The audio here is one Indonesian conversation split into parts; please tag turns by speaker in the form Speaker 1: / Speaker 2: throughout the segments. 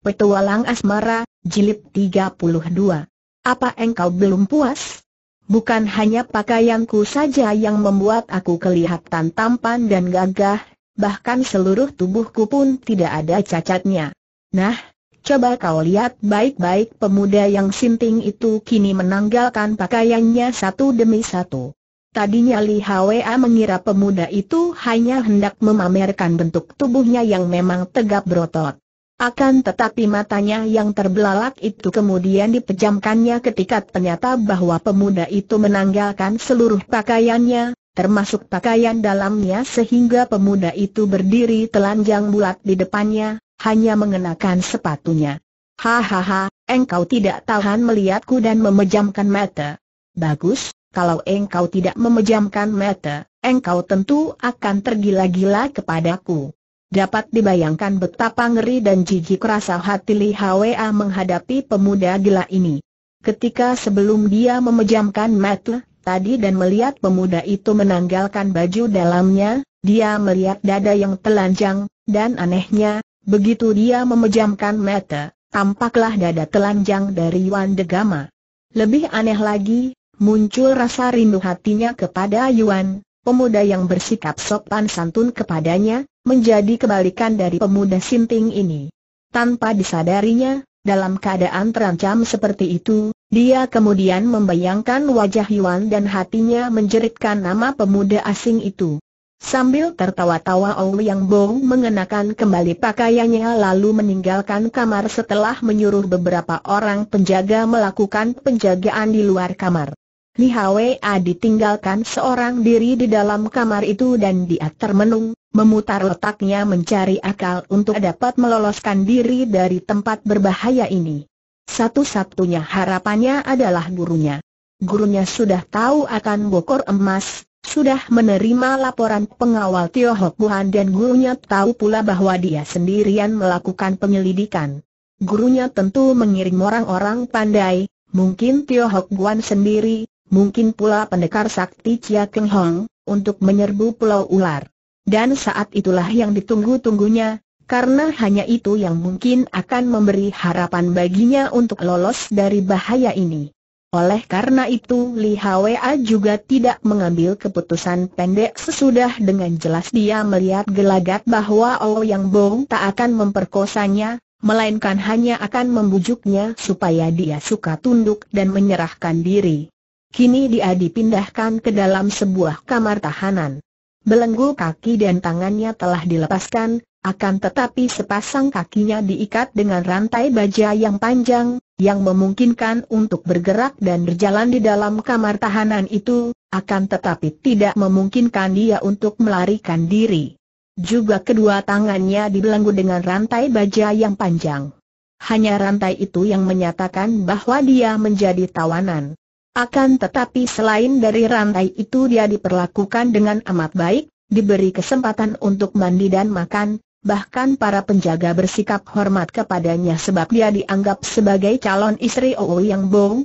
Speaker 1: Petualang Asmara, Jilid 32. Apa engkau belum puas? Bukan hanya pakaianku saja yang membuat aku kelihatan tampan dan gagah, bahkan seluruh tubuhku pun tidak ada cacatnya. Nah, coba kau lihat baik-baik pemuda yang sinting itu kini menanggalkan pakaiannya satu demi satu. Tadinya Li Hwa mengira pemuda itu hanya hendak memamerkan bentuk tubuhnya yang memang tegap berotot. Akan tetapi matanya yang terbelalak itu kemudian dipejamkannya ketika ternyata bahwa pemuda itu menanggalkan seluruh pakaiannya, termasuk pakaian dalamnya sehingga pemuda itu berdiri telanjang bulat di depannya, hanya mengenakan sepatunya. Hahaha, engkau tidak tahan melihatku dan memejamkan mata. Bagus, kalau engkau tidak memejamkan mata, engkau tentu akan tergila-gila kepadaku. Dapat dibayangkan betapa ngeri dan jijik rasa hati Li Hwa menghadapi pemuda gila ini. Ketika sebelum dia memejamkan mata tadi dan melihat pemuda itu menanggalkan baju dalamnya, dia melihat dada yang telanjang, dan anehnya, begitu dia memejamkan mata, tampaklah dada telanjang dari Yuan Degama. Lebih aneh lagi, muncul rasa rindu hatinya kepada Yuan, pemuda yang bersikap sopan santun kepadanya, menjadi kebalikan dari pemuda sinting ini. Tanpa disadarinya, dalam keadaan terancam seperti itu, dia kemudian membayangkan wajah Yuan dan hatinya menjeritkan nama pemuda asing itu. Sambil tertawa-tawa Ouyang Bo mengenakan kembali pakaiannya lalu meninggalkan kamar setelah menyuruh beberapa orang penjaga melakukan penjagaan di luar kamar. Li Hwa ditinggalkan seorang diri di dalam kamar itu dan dia termenung, memutar letaknya mencari akal untuk dapat meloloskan diri dari tempat berbahaya ini. Satu-satunya harapannya adalah gurunya. Gurunya sudah tahu akan bokor emas, sudah menerima laporan pengawal Tio Hok Buhan dan gurunya tahu pula bahwa dia sendirian melakukan penyelidikan. Gurunya tentu mengirim orang-orang pandai, mungkin Tio Hok Buhan sendiri, mungkin pula pendekar sakti Chia Keng Hong, untuk menyerbu Pulau Ular. Dan saat itulah yang ditunggu-tunggunya, karena hanya itu yang mungkin akan memberi harapan baginya untuk lolos dari bahaya ini. Oleh karena itu Li Hwa juga tidak mengambil keputusan pendek sesudah dengan jelas dia melihat gelagat bahwa Oh Yang Bong tak akan memperkosanya, melainkan hanya akan membujuknya supaya dia suka tunduk dan menyerahkan diri. Kini dia dipindahkan ke dalam sebuah kamar tahanan. Belenggu kaki dan tangannya telah dilepaskan, akan tetapi sepasang kakinya diikat dengan rantai baja yang panjang, yang memungkinkan untuk bergerak dan berjalan di dalam kamar tahanan itu, akan tetapi tidak memungkinkan dia untuk melarikan diri. Juga kedua tangannya dibelenggu dengan rantai baja yang panjang. Hanya rantai itu yang menyatakan bahwa dia menjadi tawanan. Akan tetapi selain dari rantai itu dia diperlakukan dengan amat baik, diberi kesempatan untuk mandi dan makan, bahkan para penjaga bersikap hormat kepadanya sebab dia dianggap sebagai calon istri Oo Yang Bong.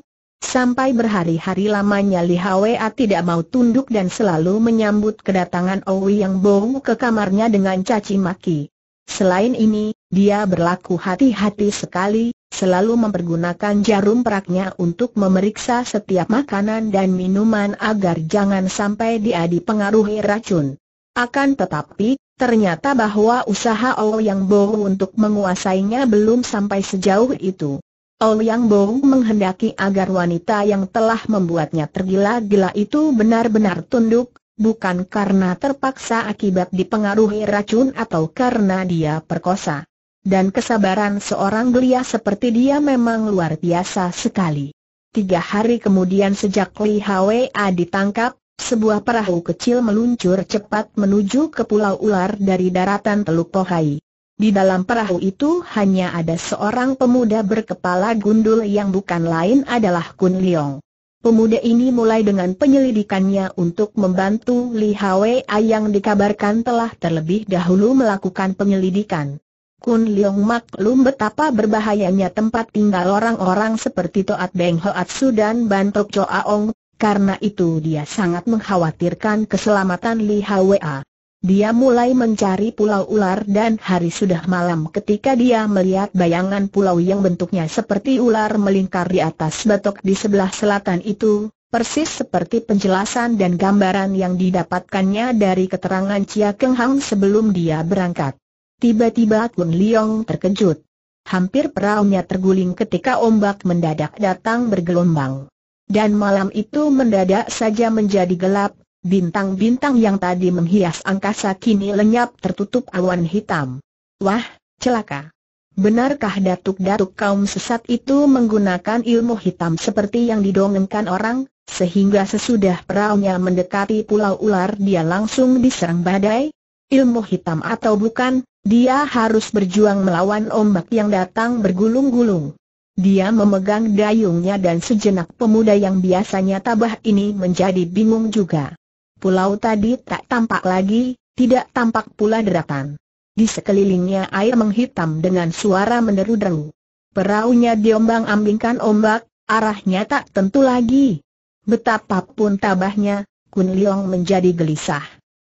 Speaker 1: Sampai berhari-hari lamanya Li Hwa tidak mau tunduk dan selalu menyambut kedatangan Oo Yang Bong ke kamarnya dengan caci maki. Selain ini, dia berlaku hati-hati sekali, selalu mempergunakan jarum peraknya untuk memeriksa setiap makanan dan minuman agar jangan sampai dia dipengaruhi racun. Akan tetapi, ternyata bahwa usaha yang Bohu untuk menguasainya belum sampai sejauh itu. yang Bohu menghendaki agar wanita yang telah membuatnya tergila-gila itu benar-benar tunduk, bukan karena terpaksa akibat dipengaruhi racun atau karena dia perkosa. Dan kesabaran seorang belia seperti dia memang luar biasa sekali. Tiga hari kemudian sejak Li Hwa ditangkap, sebuah perahu kecil meluncur cepat menuju ke Pulau Ular dari daratan Teluk Pohai. Di dalam perahu itu hanya ada seorang pemuda berkepala gundul yang bukan lain adalah Kun Liong. Pemuda ini mulai dengan penyelidikannya untuk membantu Li Hwa yang dikabarkan telah terlebih dahulu melakukan penyelidikan. Kun Leong maklum betapa berbahayanya tempat tinggal orang-orang seperti Toat Beng Hoat Su dan Bantok Aong. karena itu dia sangat mengkhawatirkan keselamatan Li Hwa. Dia mulai mencari pulau ular dan hari sudah malam ketika dia melihat bayangan pulau yang bentuknya seperti ular melingkar di atas batok di sebelah selatan itu, persis seperti penjelasan dan gambaran yang didapatkannya dari keterangan Chia Keng Hang sebelum dia berangkat. Tiba-tiba Kun Liong terkejut. Hampir perahunya terguling ketika ombak mendadak datang bergelombang. Dan malam itu mendadak saja menjadi gelap, bintang-bintang yang tadi menghias angkasa kini lenyap tertutup awan hitam. Wah, celaka. Benarkah datuk-datuk kaum sesat itu menggunakan ilmu hitam seperti yang didongengkan orang, sehingga sesudah perahunya mendekati pulau ular dia langsung diserang badai? Ilmu hitam atau bukan, dia harus berjuang melawan ombak yang datang bergulung-gulung. Dia memegang dayungnya dan sejenak pemuda yang biasanya tabah ini menjadi bingung juga. Pulau tadi tak tampak lagi, tidak tampak pula deratan. Di sekelilingnya air menghitam dengan suara menderu-deru. Perahunya diombang-ambingkan ombak, arahnya tak tentu lagi. Betapapun tabahnya, Kun Leong menjadi gelisah.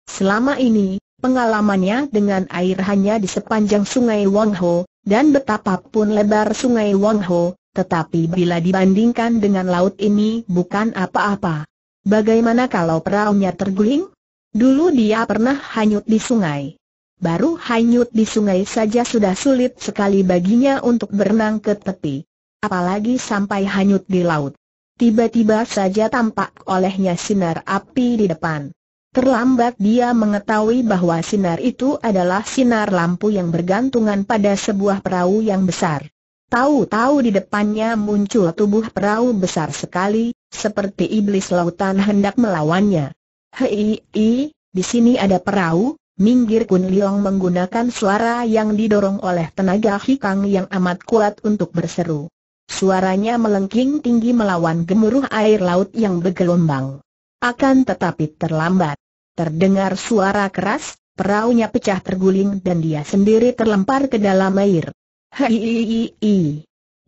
Speaker 1: Selama ini, Pengalamannya dengan air hanya di sepanjang sungai Wangho, dan betapapun lebar sungai Wangho, tetapi bila dibandingkan dengan laut ini bukan apa-apa. Bagaimana kalau peraunya terguling? Dulu dia pernah hanyut di sungai. Baru hanyut di sungai saja sudah sulit sekali baginya untuk berenang ke tepi. Apalagi sampai hanyut di laut. Tiba-tiba saja tampak olehnya sinar api di depan. Terlambat dia mengetahui bahwa sinar itu adalah sinar lampu yang bergantungan pada sebuah perahu yang besar. Tahu-tahu di depannya muncul tubuh perahu besar sekali, seperti iblis lautan hendak melawannya. Hei, hei, di sini ada perahu, minggir Kun Liong menggunakan suara yang didorong oleh tenaga hikang yang amat kuat untuk berseru. Suaranya melengking tinggi melawan gemuruh air laut yang bergelombang. Akan tetapi terlambat. Terdengar suara keras, peraunya pecah terguling dan dia sendiri terlempar ke dalam air. Hei,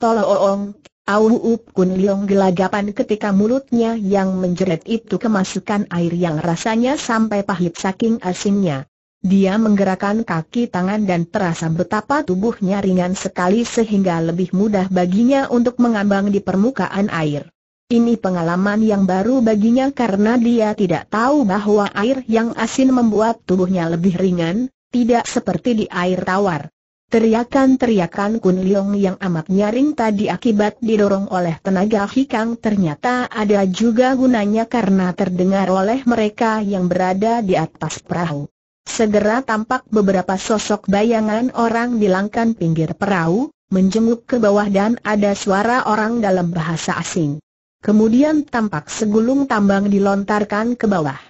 Speaker 1: Tolong, Auup Kun liong gelagapan ketika mulutnya yang menjerit itu kemasukan air yang rasanya sampai pahit saking asinnya. Dia menggerakkan kaki tangan dan terasa betapa tubuhnya ringan sekali sehingga lebih mudah baginya untuk mengambang di permukaan air. Ini pengalaman yang baru baginya karena dia tidak tahu bahwa air yang asin membuat tubuhnya lebih ringan, tidak seperti di air tawar. Teriakan-teriakan Kun Leong yang amat nyaring tadi akibat didorong oleh tenaga hikang ternyata ada juga gunanya karena terdengar oleh mereka yang berada di atas perahu. Segera tampak beberapa sosok bayangan orang di langkan pinggir perahu, menjenguk ke bawah dan ada suara orang dalam bahasa asing. Kemudian tampak segulung tambang dilontarkan ke bawah.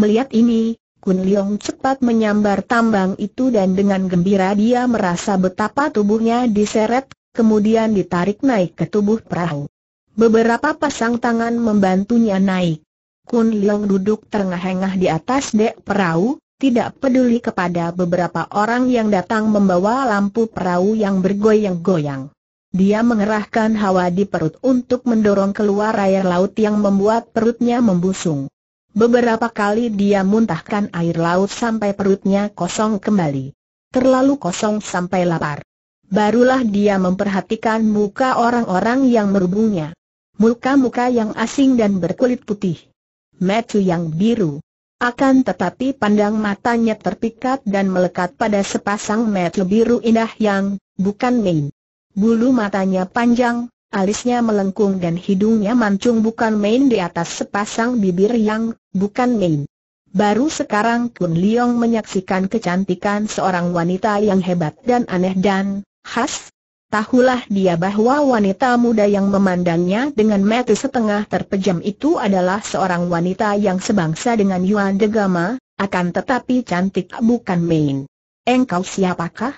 Speaker 1: Melihat ini, Kun Liong cepat menyambar tambang itu dan dengan gembira dia merasa betapa tubuhnya diseret, kemudian ditarik naik ke tubuh perahu. Beberapa pasang tangan membantunya naik. Kun Liong duduk terengah-engah di atas dek perahu, tidak peduli kepada beberapa orang yang datang membawa lampu perahu yang bergoyang-goyang. Dia mengerahkan hawa di perut untuk mendorong keluar air laut yang membuat perutnya membusung. Beberapa kali dia muntahkan air laut sampai perutnya kosong kembali. Terlalu kosong sampai lapar. Barulah dia memperhatikan muka orang-orang yang merubungnya. Muka-muka yang asing dan berkulit putih. Metu yang biru. Akan tetapi pandang matanya terpikat dan melekat pada sepasang metu biru indah yang, bukan main. Bulu matanya panjang, alisnya melengkung dan hidungnya mancung bukan main di atas sepasang bibir yang, bukan main. Baru sekarang Kun Liong menyaksikan kecantikan seorang wanita yang hebat dan aneh dan, khas. Tahulah dia bahwa wanita muda yang memandangnya dengan mata setengah terpejam itu adalah seorang wanita yang sebangsa dengan Yuan Degama, akan tetapi cantik bukan main. Engkau siapakah?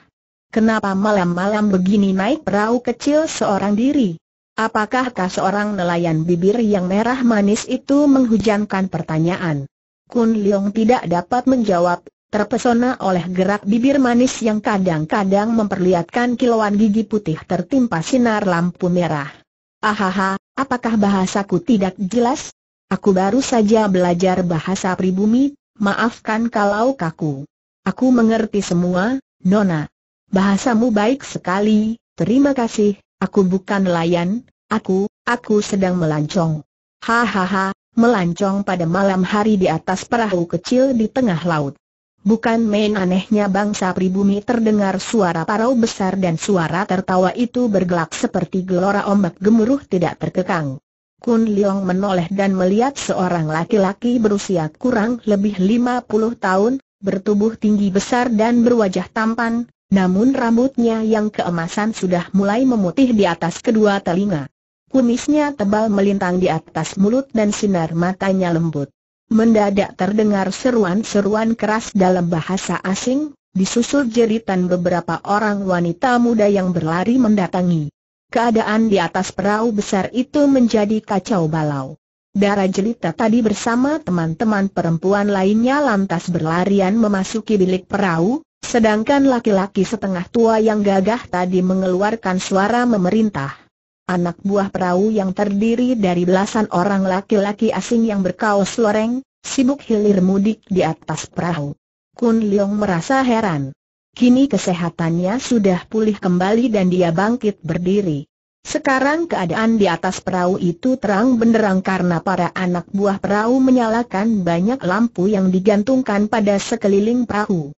Speaker 1: Kenapa malam-malam begini naik perahu kecil seorang diri? Apakahkah seorang nelayan bibir yang merah manis itu menghujankan pertanyaan? Kun Leong tidak dapat menjawab, terpesona oleh gerak bibir manis yang kadang-kadang memperlihatkan kilauan gigi putih tertimpa sinar lampu merah. Ahaha, apakah bahasaku tidak jelas? Aku baru saja belajar bahasa pribumi, maafkan kalau kaku. Aku mengerti semua, Nona. Bahasamu baik sekali, terima kasih, aku bukan nelayan, aku, aku sedang melancong. Hahaha, melancong pada malam hari di atas perahu kecil di tengah laut. Bukan main anehnya bangsa pribumi terdengar suara parau besar dan suara tertawa itu bergelak seperti gelora ombak gemuruh tidak terkekang. Kun Leong menoleh dan melihat seorang laki-laki berusia kurang lebih 50 tahun, bertubuh tinggi besar dan berwajah tampan, namun rambutnya yang keemasan sudah mulai memutih di atas kedua telinga. Kumisnya tebal melintang di atas mulut dan sinar matanya lembut. Mendadak terdengar seruan-seruan keras dalam bahasa asing, disusul jeritan beberapa orang wanita muda yang berlari mendatangi. Keadaan di atas perahu besar itu menjadi kacau balau. Darah jelita tadi bersama teman-teman perempuan lainnya lantas berlarian memasuki bilik perahu, Sedangkan laki-laki setengah tua yang gagah tadi mengeluarkan suara memerintah. Anak buah perahu yang terdiri dari belasan orang laki-laki asing yang berkaos loreng, sibuk hilir mudik di atas perahu. Kun Leong merasa heran. Kini kesehatannya sudah pulih kembali dan dia bangkit berdiri. Sekarang keadaan di atas perahu itu terang benderang karena para anak buah perahu menyalakan banyak lampu yang digantungkan pada sekeliling perahu.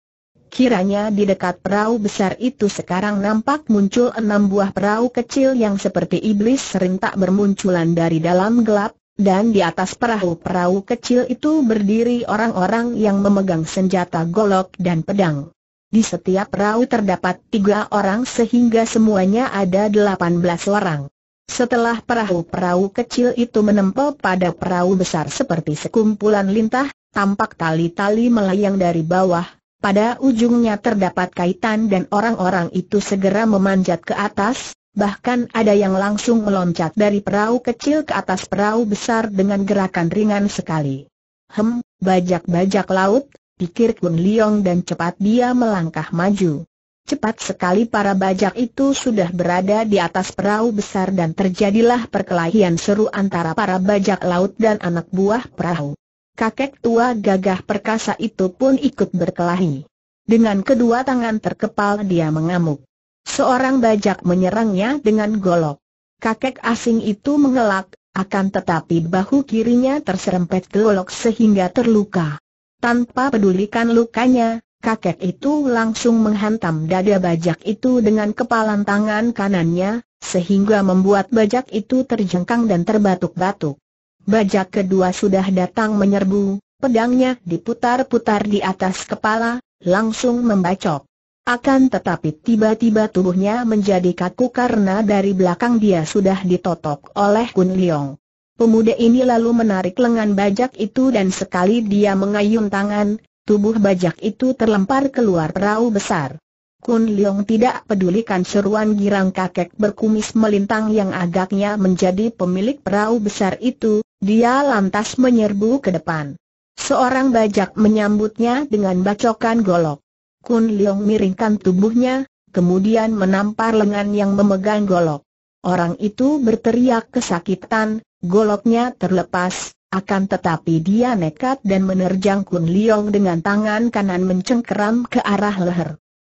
Speaker 1: Kiranya di dekat perahu besar itu sekarang nampak muncul enam buah perahu kecil yang seperti iblis serentak bermunculan dari dalam gelap, dan di atas perahu-perahu kecil itu berdiri orang-orang yang memegang senjata golok dan pedang. Di setiap perahu terdapat tiga orang sehingga semuanya ada delapan belas orang. Setelah perahu-perahu kecil itu menempel pada perahu besar seperti sekumpulan lintah, tampak tali-tali melayang dari bawah, pada ujungnya terdapat kaitan dan orang-orang itu segera memanjat ke atas, bahkan ada yang langsung meloncat dari perahu kecil ke atas perahu besar dengan gerakan ringan sekali. Hem, bajak-bajak laut, pikir Kun Liong dan cepat dia melangkah maju. Cepat sekali para bajak itu sudah berada di atas perahu besar dan terjadilah perkelahian seru antara para bajak laut dan anak buah perahu kakek tua gagah perkasa itu pun ikut berkelahi. Dengan kedua tangan terkepal dia mengamuk. Seorang bajak menyerangnya dengan golok. Kakek asing itu mengelak, akan tetapi bahu kirinya terserempet golok sehingga terluka. Tanpa pedulikan lukanya, kakek itu langsung menghantam dada bajak itu dengan kepalan tangan kanannya, sehingga membuat bajak itu terjengkang dan terbatuk-batuk. Bajak kedua sudah datang menyerbu, pedangnya diputar-putar di atas kepala, langsung membacok. Akan tetapi tiba-tiba tubuhnya menjadi kaku karena dari belakang dia sudah ditotok oleh Kun Leong. Pemuda ini lalu menarik lengan bajak itu dan sekali dia mengayun tangan, tubuh bajak itu terlempar keluar perahu besar. Kun Leong tidak pedulikan seruan girang kakek berkumis melintang yang agaknya menjadi pemilik perahu besar itu, dia lantas menyerbu ke depan. Seorang bajak menyambutnya dengan bacokan golok. Kun Leong miringkan tubuhnya, kemudian menampar lengan yang memegang golok. Orang itu berteriak kesakitan, goloknya terlepas, akan tetapi dia nekat dan menerjang Kun Leong dengan tangan kanan mencengkeram ke arah leher.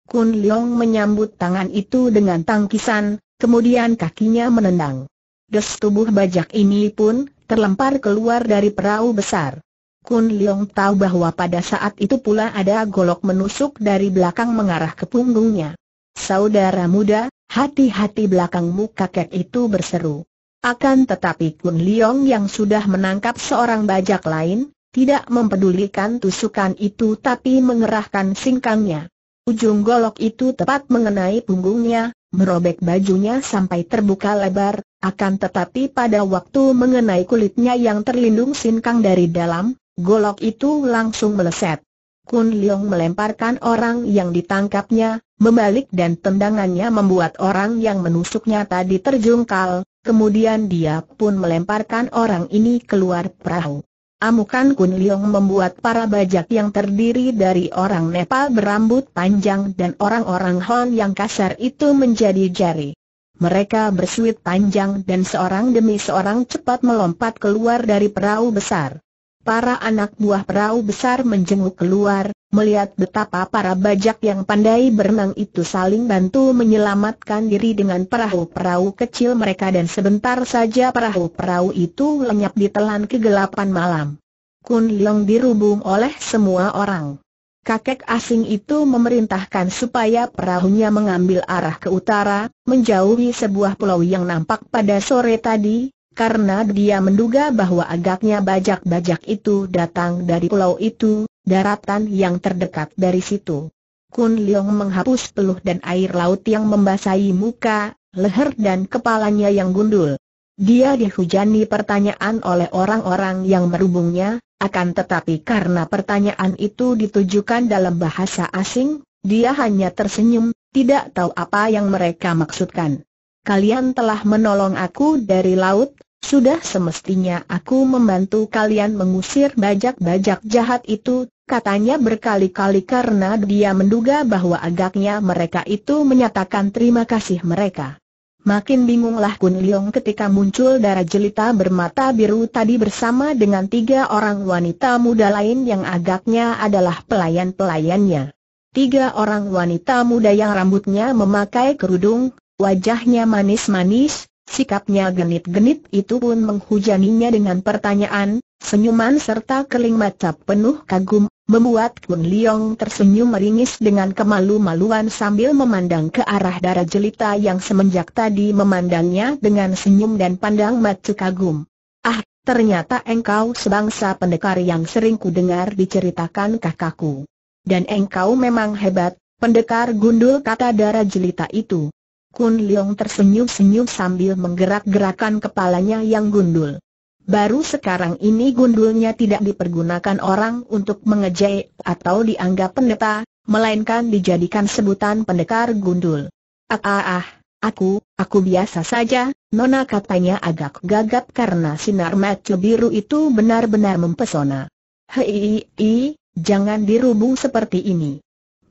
Speaker 1: Kun Leong menyambut tangan itu dengan tangkisan, kemudian kakinya menendang. Des tubuh bajak ini pun terlempar keluar dari perahu besar. Kun Leong tahu bahwa pada saat itu pula ada golok menusuk dari belakang mengarah ke punggungnya. Saudara muda, hati-hati belakangmu kakek itu berseru. Akan tetapi Kun Leong yang sudah menangkap seorang bajak lain, tidak mempedulikan tusukan itu tapi mengerahkan singkangnya. Ujung golok itu tepat mengenai punggungnya, merobek bajunya sampai terbuka lebar, akan tetapi pada waktu mengenai kulitnya yang terlindung sinkang dari dalam, golok itu langsung meleset. Kun Leong melemparkan orang yang ditangkapnya, membalik dan tendangannya membuat orang yang menusuknya tadi terjungkal, kemudian dia pun melemparkan orang ini keluar perahu. Amukan Kun Leong membuat para bajak yang terdiri dari orang Nepal berambut panjang dan orang-orang Hon yang kasar itu menjadi jari. Mereka bersuit panjang dan seorang demi seorang cepat melompat keluar dari perahu besar. Para anak buah perahu besar menjenguk keluar, melihat betapa para bajak yang pandai berenang itu saling bantu menyelamatkan diri dengan perahu-perahu kecil mereka dan sebentar saja perahu-perahu itu lenyap ditelan kegelapan malam. Kun Leong dirubung oleh semua orang kakek asing itu memerintahkan supaya perahunya mengambil arah ke utara, menjauhi sebuah pulau yang nampak pada sore tadi, karena dia menduga bahwa agaknya bajak-bajak itu datang dari pulau itu, daratan yang terdekat dari situ. Kun Leong menghapus peluh dan air laut yang membasahi muka, leher dan kepalanya yang gundul. Dia dihujani pertanyaan oleh orang-orang yang merubungnya, akan tetapi karena pertanyaan itu ditujukan dalam bahasa asing, dia hanya tersenyum, tidak tahu apa yang mereka maksudkan. Kalian telah menolong aku dari laut, sudah semestinya aku membantu kalian mengusir bajak-bajak jahat itu, katanya berkali-kali karena dia menduga bahwa agaknya mereka itu menyatakan terima kasih mereka. Makin bingunglah Kun Leong ketika muncul darah jelita bermata biru tadi bersama dengan tiga orang wanita muda lain yang agaknya adalah pelayan-pelayannya. Tiga orang wanita muda yang rambutnya memakai kerudung, wajahnya manis-manis, sikapnya genit-genit itu pun menghujaninya dengan pertanyaan, senyuman serta keling mata penuh kagum Membuat Kun Liong tersenyum meringis dengan kemalu-maluan sambil memandang ke arah darah jelita yang semenjak tadi memandangnya dengan senyum dan pandang mata kagum. Ah, ternyata engkau sebangsa pendekar yang sering ku dengar diceritakan kakakku. Dan engkau memang hebat, pendekar gundul kata darah jelita itu. Kun Liong tersenyum-senyum sambil menggerak-gerakan kepalanya yang gundul. Baru sekarang ini gundulnya tidak dipergunakan orang untuk mengejek atau dianggap pendeta, melainkan dijadikan sebutan pendekar gundul. Ah ah ah, aku, aku biasa saja, Nona katanya agak gagap karena sinar mata biru itu benar-benar mempesona. Hei, jangan dirubung seperti ini.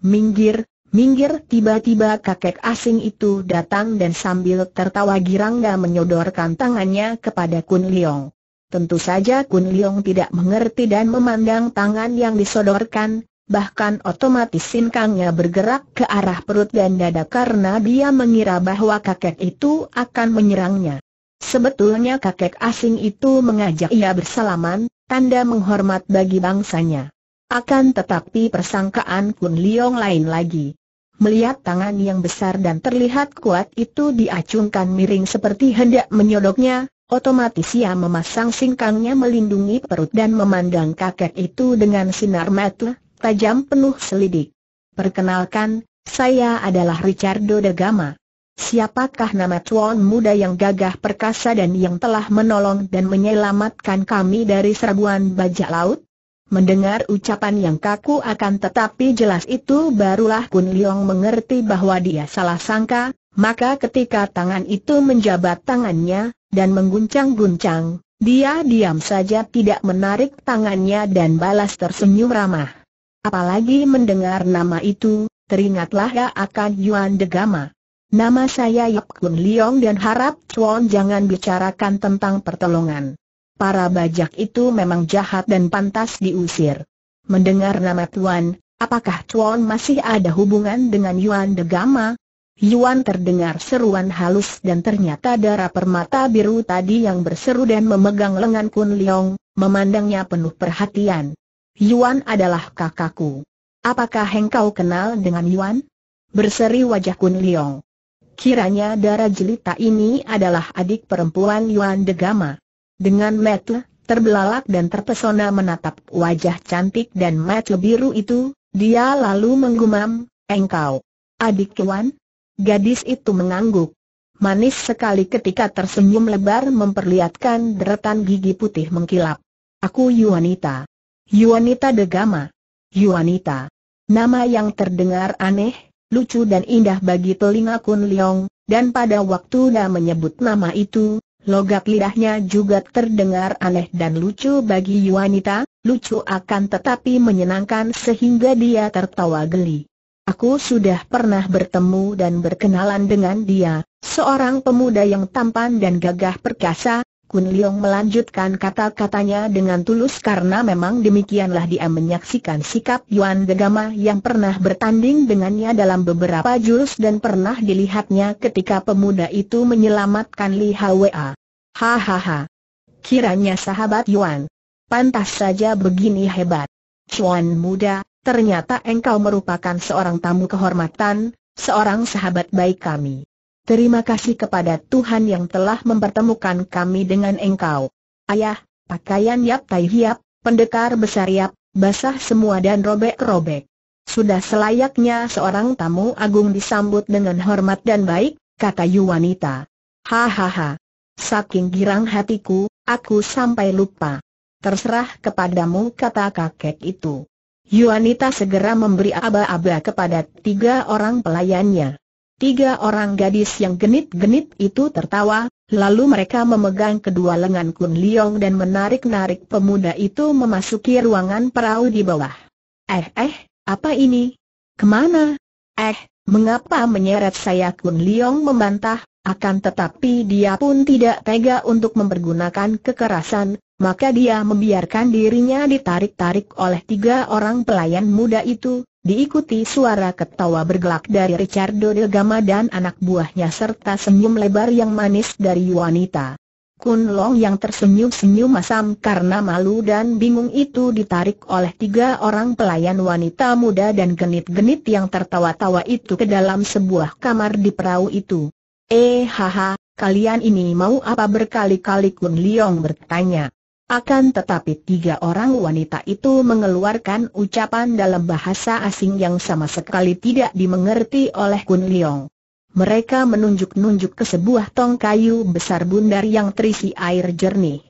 Speaker 1: Minggir, minggir tiba-tiba kakek asing itu datang dan sambil tertawa girangga menyodorkan tangannya kepada Kun Leong. Tentu saja Kun Leong tidak mengerti dan memandang tangan yang disodorkan, bahkan otomatis sinkangnya bergerak ke arah perut dan dada karena dia mengira bahwa kakek itu akan menyerangnya. Sebetulnya kakek asing itu mengajak ia bersalaman, tanda menghormat bagi bangsanya. Akan tetapi persangkaan Kun Leong lain lagi. Melihat tangan yang besar dan terlihat kuat itu diacungkan miring seperti hendak menyodoknya, Otomatis ia memasang singkangnya melindungi perut dan memandang kakek itu dengan sinar mata, tajam penuh selidik. Perkenalkan, saya adalah Ricardo de Gama. Siapakah nama tuan muda yang gagah perkasa dan yang telah menolong dan menyelamatkan kami dari serbuan bajak laut? Mendengar ucapan yang kaku akan tetapi jelas itu barulah Kun Leong mengerti bahwa dia salah sangka, maka ketika tangan itu menjabat tangannya, dan mengguncang-guncang, dia diam saja tidak menarik tangannya dan balas tersenyum ramah. Apalagi mendengar nama itu, teringatlah ya akan Yuan Degama. Nama saya Yap Kun Liong dan harap Chuan jangan bicarakan tentang pertolongan. Para bajak itu memang jahat dan pantas diusir. Mendengar nama Tuan, apakah Chuan masih ada hubungan dengan Yuan Degama? Yuan terdengar seruan halus dan ternyata darah permata biru tadi yang berseru dan memegang lengan Kun Leong, memandangnya penuh perhatian. Yuan adalah kakakku. Apakah engkau kenal dengan Yuan? Berseri wajah Kun Leong. Kiranya darah jelita ini adalah adik perempuan Yuan Degama. Dengan metu, terbelalak dan terpesona menatap wajah cantik dan mata biru itu, dia lalu menggumam, engkau. Adik Yuan? Gadis itu mengangguk. Manis sekali ketika tersenyum lebar memperlihatkan deretan gigi putih mengkilap. Aku Yuanita. Yuanita Degama. Yuanita. Nama yang terdengar aneh, lucu dan indah bagi telinga Kun Leong, dan pada waktu dia menyebut nama itu, logat lidahnya juga terdengar aneh dan lucu bagi Yuanita, lucu akan tetapi menyenangkan sehingga dia tertawa geli. Aku sudah pernah bertemu dan berkenalan dengan dia, seorang pemuda yang tampan dan gagah perkasa, Kun Leong melanjutkan kata-katanya dengan tulus karena memang demikianlah dia menyaksikan sikap Yuan Degama yang pernah bertanding dengannya dalam beberapa jurus dan pernah dilihatnya ketika pemuda itu menyelamatkan Li Hwa. Hahaha. Kiranya sahabat Yuan. Pantas saja begini hebat. Cuan muda, ternyata engkau merupakan seorang tamu kehormatan, seorang sahabat baik kami. Terima kasih kepada Tuhan yang telah mempertemukan kami dengan engkau. Ayah, pakaian Yap Tai Hiap, pendekar besar Yap, basah semua dan robek-robek. Sudah selayaknya seorang tamu agung disambut dengan hormat dan baik, kata Yu Hahaha. Saking girang hatiku, aku sampai lupa. Terserah kepadamu kata kakek itu. Yuanita segera memberi aba-aba kepada tiga orang pelayannya. Tiga orang gadis yang genit-genit itu tertawa, lalu mereka memegang kedua lengan Kun Liong dan menarik-narik pemuda itu memasuki ruangan perahu di bawah. Eh eh, apa ini? Kemana? Eh, mengapa menyeret saya Kun Liong membantah, akan tetapi dia pun tidak tega untuk mempergunakan kekerasan, maka dia membiarkan dirinya ditarik-tarik oleh tiga orang pelayan muda itu, diikuti suara ketawa bergelak dari Ricardo de Gama dan anak buahnya serta senyum lebar yang manis dari wanita. Kun Long yang tersenyum-senyum masam karena malu dan bingung itu ditarik oleh tiga orang pelayan wanita muda dan genit-genit yang tertawa-tawa itu ke dalam sebuah kamar di perahu itu. Eh haha, kalian ini mau apa berkali-kali Kun Leong bertanya. Akan tetapi tiga orang wanita itu mengeluarkan ucapan dalam bahasa asing yang sama sekali tidak dimengerti oleh Kun Leong. Mereka menunjuk-nunjuk ke sebuah tong kayu besar bundar yang terisi air jernih.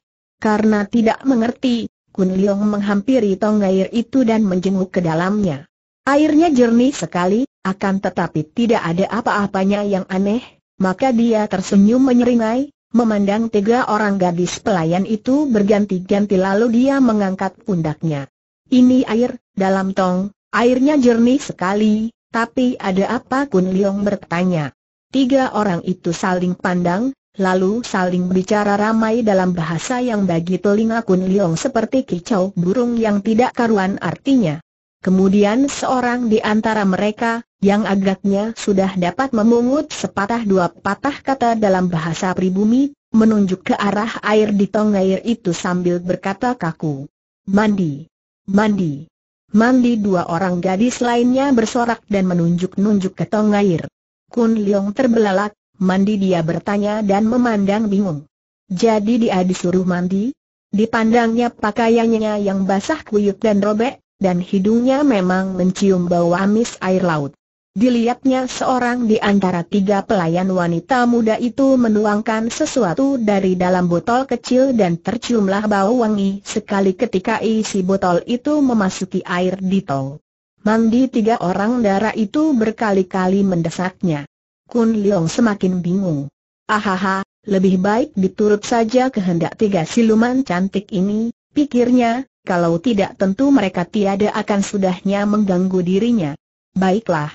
Speaker 1: Karena tidak mengerti, Kun Leong menghampiri tong air itu dan menjenguk ke dalamnya. Airnya jernih sekali, akan tetapi tidak ada apa-apanya yang aneh, maka dia tersenyum menyeringai, Memandang tiga orang gadis pelayan itu berganti-ganti lalu dia mengangkat pundaknya. Ini air, dalam tong, airnya jernih sekali, tapi ada apa Kun Leong bertanya. Tiga orang itu saling pandang, lalu saling bicara ramai dalam bahasa yang bagi telinga Kun Leong seperti kicau burung yang tidak karuan artinya. Kemudian seorang di antara mereka, yang agaknya sudah dapat memungut sepatah dua patah kata dalam bahasa pribumi, menunjuk ke arah air di tong air itu sambil berkata kaku. Mandi! Mandi! Mandi dua orang gadis lainnya bersorak dan menunjuk-nunjuk ke tong air. Kun Leong terbelalak, mandi dia bertanya dan memandang bingung. Jadi dia disuruh mandi? Dipandangnya pakaiannya yang basah kuyup dan robek, dan hidungnya memang mencium bau amis air laut. Dilihatnya seorang di antara tiga pelayan wanita muda itu menuangkan sesuatu dari dalam botol kecil dan terciumlah bau wangi sekali ketika isi botol itu memasuki air di tong. Mandi tiga orang darah itu berkali-kali mendesaknya. Kun Leong semakin bingung. Ahaha, lebih baik diturut saja kehendak tiga siluman cantik ini, pikirnya, kalau tidak tentu mereka tiada akan sudahnya mengganggu dirinya. Baiklah.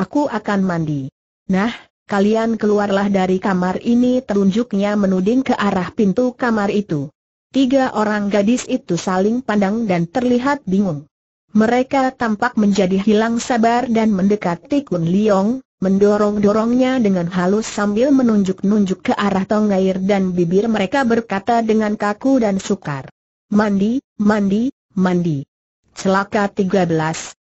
Speaker 1: Aku akan mandi. Nah, kalian keluarlah dari kamar ini terunjuknya menuding ke arah pintu kamar itu. Tiga orang gadis itu saling pandang dan terlihat bingung. Mereka tampak menjadi hilang sabar dan mendekati Kun Liong, mendorong-dorongnya dengan halus sambil menunjuk-nunjuk ke arah Tong Air dan bibir mereka berkata dengan kaku dan sukar. Mandi, Mandi, mandi. Celaka 13,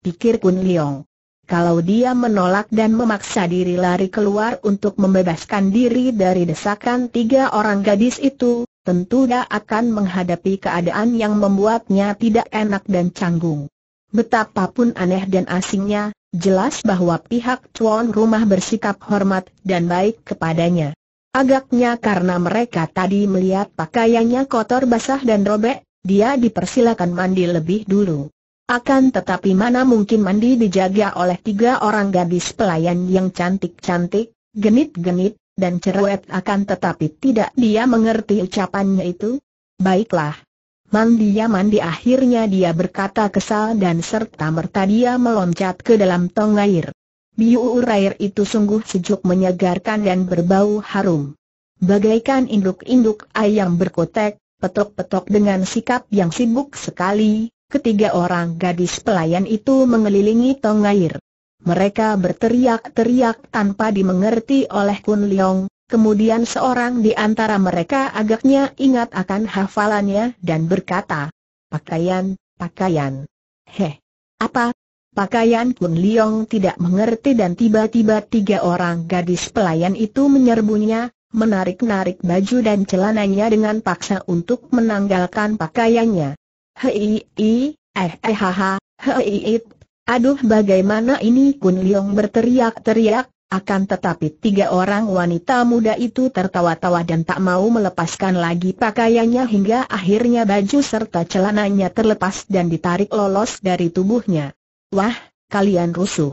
Speaker 1: pikir Kun Liong. Kalau dia menolak dan memaksa diri lari keluar untuk membebaskan diri dari desakan tiga orang gadis itu, tentu dia akan menghadapi keadaan yang membuatnya tidak enak dan canggung. Betapapun aneh dan asingnya, jelas bahwa pihak tuan rumah bersikap hormat dan baik kepadanya. Agaknya karena mereka tadi melihat pakaiannya kotor basah dan robek, dia dipersilakan mandi lebih dulu. Akan tetapi mana mungkin mandi dijaga oleh tiga orang gadis pelayan yang cantik-cantik, genit-genit, dan cerewet akan tetapi tidak dia mengerti ucapannya itu? Baiklah. Mandi ya mandi akhirnya dia berkata kesal dan serta-merta dia meloncat ke dalam tong air. Biuur air itu sungguh sejuk menyegarkan dan berbau harum. Bagaikan induk-induk ayam berkotek, petok-petok dengan sikap yang sibuk sekali, ketiga orang gadis pelayan itu mengelilingi tong air. Mereka berteriak-teriak tanpa dimengerti oleh Kun Leong, kemudian seorang di antara mereka agaknya ingat akan hafalannya dan berkata, Pakaian, pakaian. Heh, apa? Pakaian Kun Leong tidak mengerti dan tiba-tiba tiga orang gadis pelayan itu menyerbunya, menarik-narik baju dan celananya dengan paksa untuk menanggalkan pakaiannya. Hei, eh, eh, haha, hei, it. Aduh bagaimana ini Kun Liong berteriak-teriak, akan tetapi tiga orang wanita muda itu tertawa-tawa dan tak mau melepaskan lagi pakaiannya hingga akhirnya baju serta celananya terlepas dan ditarik lolos dari tubuhnya. Wah, kalian rusuh.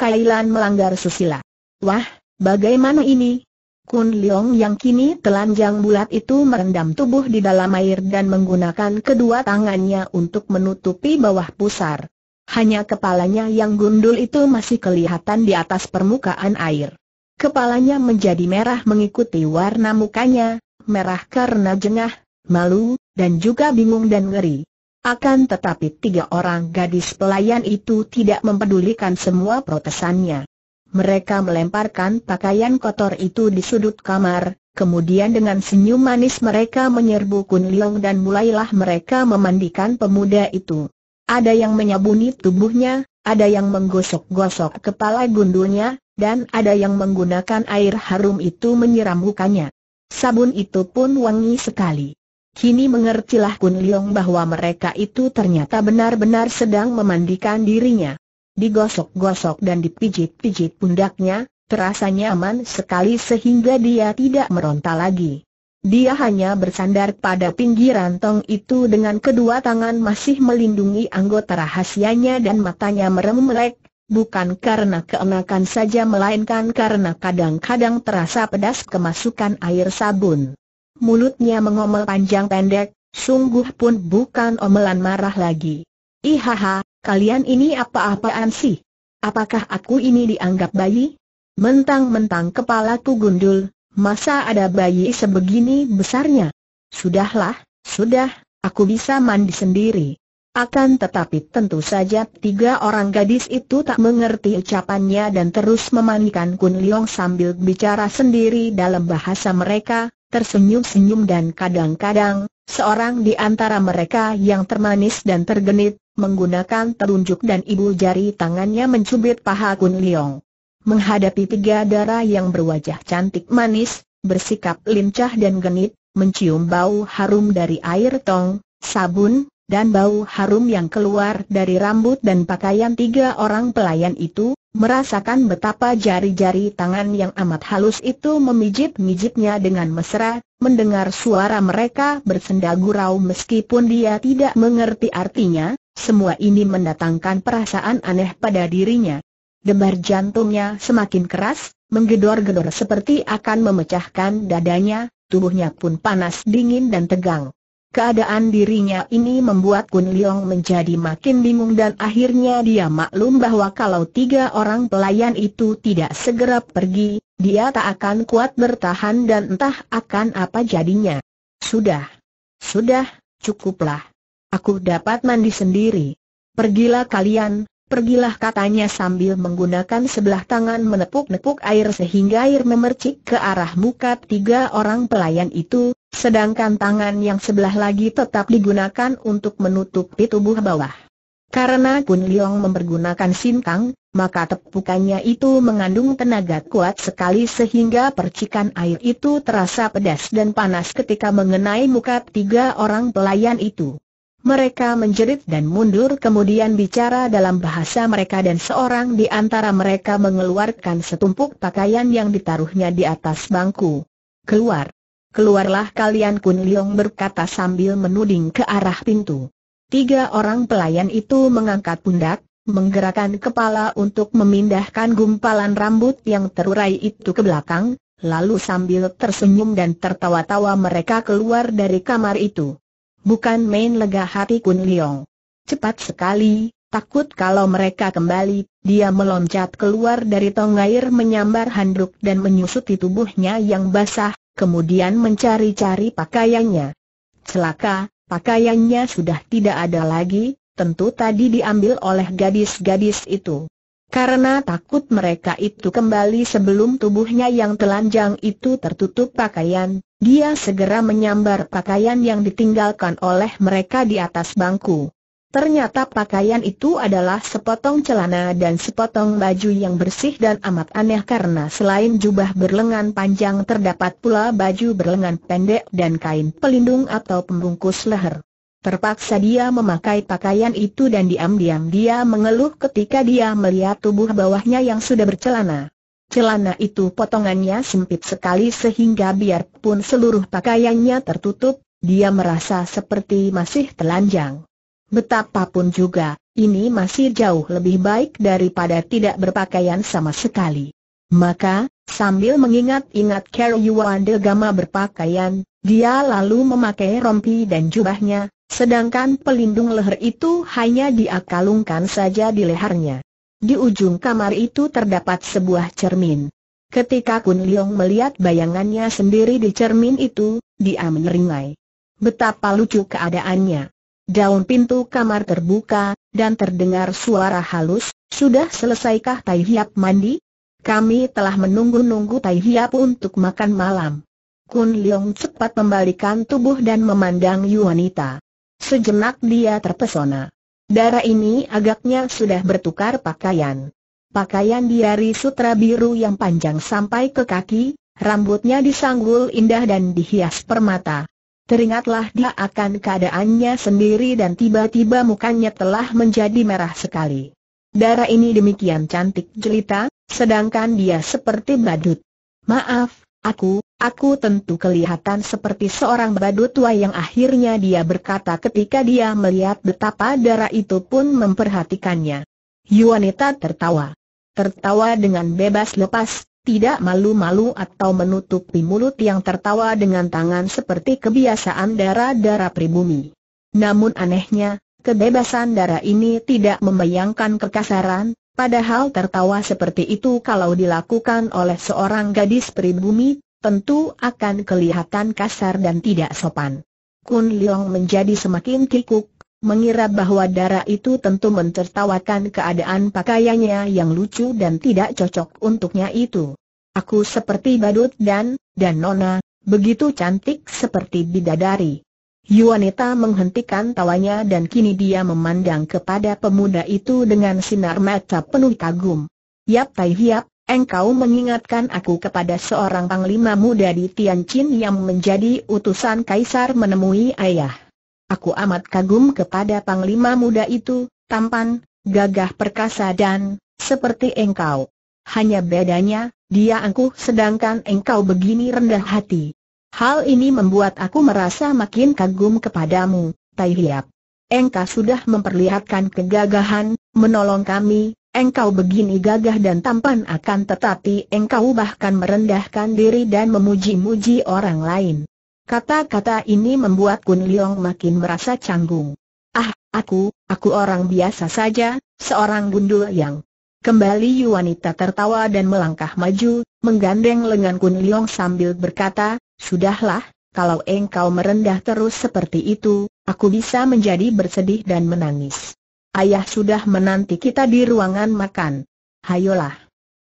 Speaker 1: Kailan melanggar susila. Wah, bagaimana ini? Kun Leong yang kini telanjang bulat itu merendam tubuh di dalam air dan menggunakan kedua tangannya untuk menutupi bawah pusar. Hanya kepalanya yang gundul itu masih kelihatan di atas permukaan air. Kepalanya menjadi merah mengikuti warna mukanya, merah karena jengah, malu, dan juga bingung dan ngeri. Akan tetapi tiga orang gadis pelayan itu tidak mempedulikan semua protesannya. Mereka melemparkan pakaian kotor itu di sudut kamar, kemudian dengan senyum manis mereka menyerbu Kun Leong dan mulailah mereka memandikan pemuda itu. Ada yang menyabuni tubuhnya, ada yang menggosok-gosok kepala gundulnya, dan ada yang menggunakan air harum itu menyiram mukanya. Sabun itu pun wangi sekali. Kini mengertilah Kun Leong bahwa mereka itu ternyata benar-benar sedang memandikan dirinya. Digosok-gosok dan dipijit-pijit pundaknya, terasa nyaman sekali sehingga dia tidak meronta lagi. Dia hanya bersandar pada pinggiran tong itu dengan kedua tangan masih melindungi anggota rahasianya dan matanya merem melek, bukan karena keenakan saja melainkan karena kadang-kadang terasa pedas kemasukan air sabun. Mulutnya mengomel panjang pendek, sungguh pun bukan omelan marah lagi. Ihaha, kalian ini apa-apaan sih? Apakah aku ini dianggap bayi? Mentang-mentang kepala kepalaku gundul, masa ada bayi sebegini besarnya? Sudahlah, sudah, aku bisa mandi sendiri. Akan tetapi tentu saja tiga orang gadis itu tak mengerti ucapannya dan terus memanikan Kun Liong sambil bicara sendiri dalam bahasa mereka, tersenyum-senyum dan kadang-kadang, seorang di antara mereka yang termanis dan tergenit, menggunakan telunjuk dan ibu jari tangannya mencubit paha Kun Liong. Menghadapi tiga darah yang berwajah cantik manis, bersikap lincah dan genit, mencium bau harum dari air tong, sabun, dan bau harum yang keluar dari rambut dan pakaian tiga orang pelayan itu, merasakan betapa jari-jari tangan yang amat halus itu memijit-mijitnya dengan mesra, mendengar suara mereka bersenda gurau meskipun dia tidak mengerti artinya, semua ini mendatangkan perasaan aneh pada dirinya. Debar jantungnya semakin keras, menggedor-gedor seperti akan memecahkan dadanya, tubuhnya pun panas dingin dan tegang. Keadaan dirinya ini membuat Kun Liong menjadi makin bingung dan akhirnya dia maklum bahwa kalau tiga orang pelayan itu tidak segera pergi, dia tak akan kuat bertahan dan entah akan apa jadinya. Sudah. Sudah, cukuplah. Aku dapat mandi sendiri. Pergilah kalian, pergilah katanya sambil menggunakan sebelah tangan menepuk-nepuk air sehingga air memercik ke arah muka tiga orang pelayan itu, sedangkan tangan yang sebelah lagi tetap digunakan untuk menutupi tubuh bawah. Karena Kun Leong mempergunakan sintang, maka tepukannya itu mengandung tenaga kuat sekali sehingga percikan air itu terasa pedas dan panas ketika mengenai muka tiga orang pelayan itu. Mereka menjerit dan mundur kemudian bicara dalam bahasa mereka dan seorang di antara mereka mengeluarkan setumpuk pakaian yang ditaruhnya di atas bangku. Keluar. Keluarlah kalian Kun Leong berkata sambil menuding ke arah pintu. Tiga orang pelayan itu mengangkat pundak, menggerakkan kepala untuk memindahkan gumpalan rambut yang terurai itu ke belakang, lalu sambil tersenyum dan tertawa-tawa mereka keluar dari kamar itu. Bukan main lega hati Kun Liong. Cepat sekali, takut kalau mereka kembali, dia meloncat keluar dari tong air menyambar handuk dan menyusut di tubuhnya yang basah, kemudian mencari-cari pakaiannya. Celaka, pakaiannya sudah tidak ada lagi, tentu tadi diambil oleh gadis-gadis itu. Karena takut mereka itu kembali sebelum tubuhnya yang telanjang itu tertutup pakaian, dia segera menyambar pakaian yang ditinggalkan oleh mereka di atas bangku. Ternyata pakaian itu adalah sepotong celana dan sepotong baju yang bersih dan amat aneh karena selain jubah berlengan panjang terdapat pula baju berlengan pendek dan kain pelindung atau pembungkus leher. Terpaksa dia memakai pakaian itu dan diam-diam dia mengeluh ketika dia melihat tubuh bawahnya yang sudah bercelana. Celana itu potongannya sempit sekali sehingga biarpun seluruh pakaiannya tertutup, dia merasa seperti masih telanjang. Betapapun juga, ini masih jauh lebih baik daripada tidak berpakaian sama sekali. Maka, sambil mengingat-ingat Carol Yuan Gama berpakaian, dia lalu memakai rompi dan jubahnya, Sedangkan pelindung leher itu hanya diakalungkan saja di lehernya. Di ujung kamar itu terdapat sebuah cermin. Ketika Kun Leong melihat bayangannya sendiri di cermin itu, dia meneringai. Betapa lucu keadaannya. Daun pintu kamar terbuka, dan terdengar suara halus, sudah selesaikah Tai Hiap mandi? Kami telah menunggu-nunggu Tai Hiap untuk makan malam. Kun Leong cepat membalikan tubuh dan memandang Yuanita. Sejenak dia terpesona. Darah ini agaknya sudah bertukar pakaian. Pakaian diari sutra biru yang panjang sampai ke kaki, rambutnya disanggul indah dan dihias permata. Teringatlah dia akan keadaannya sendiri dan tiba-tiba mukanya telah menjadi merah sekali. Darah ini demikian cantik jelita, sedangkan dia seperti badut. Maaf, aku, Aku tentu kelihatan seperti seorang badut tua yang akhirnya dia berkata ketika dia melihat betapa darah itu pun memperhatikannya. Yuanita tertawa. Tertawa dengan bebas lepas, tidak malu-malu atau menutupi mulut yang tertawa dengan tangan seperti kebiasaan darah-darah pribumi. Namun anehnya, kebebasan darah ini tidak membayangkan kekasaran, Padahal tertawa seperti itu kalau dilakukan oleh seorang gadis pribumi, tentu akan kelihatan kasar dan tidak sopan. Kun Leong menjadi semakin kikuk, mengira bahwa darah itu tentu mentertawakan keadaan pakaiannya yang lucu dan tidak cocok untuknya itu. Aku seperti badut dan, dan nona, begitu cantik seperti bidadari. Yuanita menghentikan tawanya dan kini dia memandang kepada pemuda itu dengan sinar mata penuh kagum. Yap Tai Hiap, engkau mengingatkan aku kepada seorang panglima muda di Tianjin yang menjadi utusan kaisar menemui ayah. Aku amat kagum kepada panglima muda itu, tampan, gagah perkasa dan, seperti engkau. Hanya bedanya, dia angkuh sedangkan engkau begini rendah hati. Hal ini membuat aku merasa makin kagum kepadamu, Tai Hiap. Engkau sudah memperlihatkan kegagahan, menolong kami, Engkau begini gagah dan tampan akan tetapi engkau bahkan merendahkan diri dan memuji-muji orang lain. Kata-kata ini membuat Kun Liong makin merasa canggung. Ah, aku, aku orang biasa saja, seorang gundul yang... Kembali wanita tertawa dan melangkah maju, menggandeng lengan Kun Liong sambil berkata, Sudahlah, kalau engkau merendah terus seperti itu, aku bisa menjadi bersedih dan menangis. Ayah sudah menanti kita di ruangan makan. Hayolah.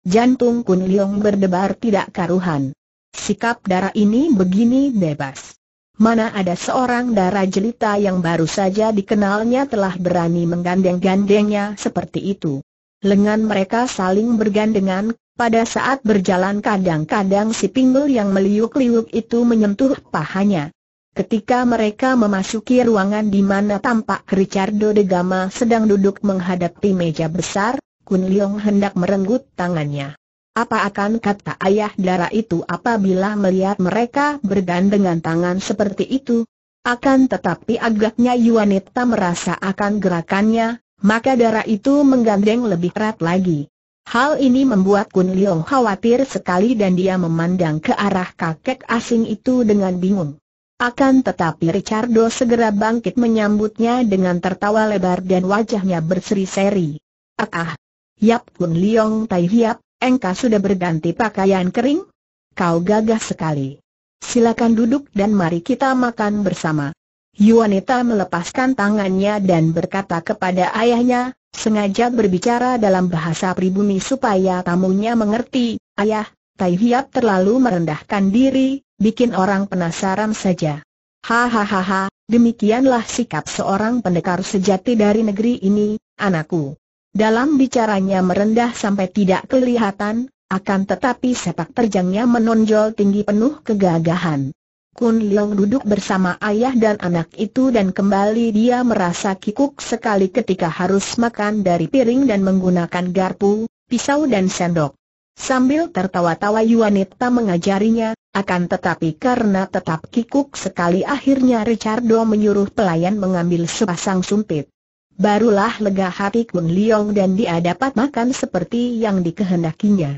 Speaker 1: Jantung Kun Liong berdebar tidak karuhan. Sikap darah ini begini bebas. Mana ada seorang darah jelita yang baru saja dikenalnya telah berani menggandeng-gandengnya seperti itu. Lengan mereka saling bergandengan, pada saat berjalan kadang-kadang si pinggul yang meliuk-liuk itu menyentuh pahanya. Ketika mereka memasuki ruangan di mana tampak Ricardo de Gama sedang duduk menghadapi meja besar, Kun Leong hendak merenggut tangannya. Apa akan kata ayah darah itu apabila melihat mereka bergandengan tangan seperti itu? Akan tetapi agaknya Yuanita merasa akan gerakannya, maka darah itu menggandeng lebih erat lagi. Hal ini membuat Kun Leong khawatir sekali dan dia memandang ke arah kakek asing itu dengan bingung. Akan tetapi Ricardo segera bangkit menyambutnya dengan tertawa lebar dan wajahnya berseri-seri. Ah, ah. Yap Kun Liong Tai Hiap, engkau sudah berganti pakaian kering? Kau gagah sekali. Silakan duduk dan mari kita makan bersama. Yuanita melepaskan tangannya dan berkata kepada ayahnya, sengaja berbicara dalam bahasa pribumi supaya tamunya mengerti, ayah, Tai Hiap terlalu merendahkan diri, bikin orang penasaran saja. Hahaha, demikianlah sikap seorang pendekar sejati dari negeri ini, anakku. Dalam bicaranya merendah sampai tidak kelihatan, akan tetapi sepak terjangnya menonjol tinggi penuh kegagahan. Kun Leong duduk bersama ayah dan anak itu dan kembali dia merasa kikuk sekali ketika harus makan dari piring dan menggunakan garpu, pisau dan sendok. Sambil tertawa-tawa Yuanita mengajarinya, akan tetapi karena tetap kikuk sekali akhirnya Ricardo menyuruh pelayan mengambil sepasang sumpit. Barulah lega hati Kun Leong dan dia dapat makan seperti yang dikehendakinya.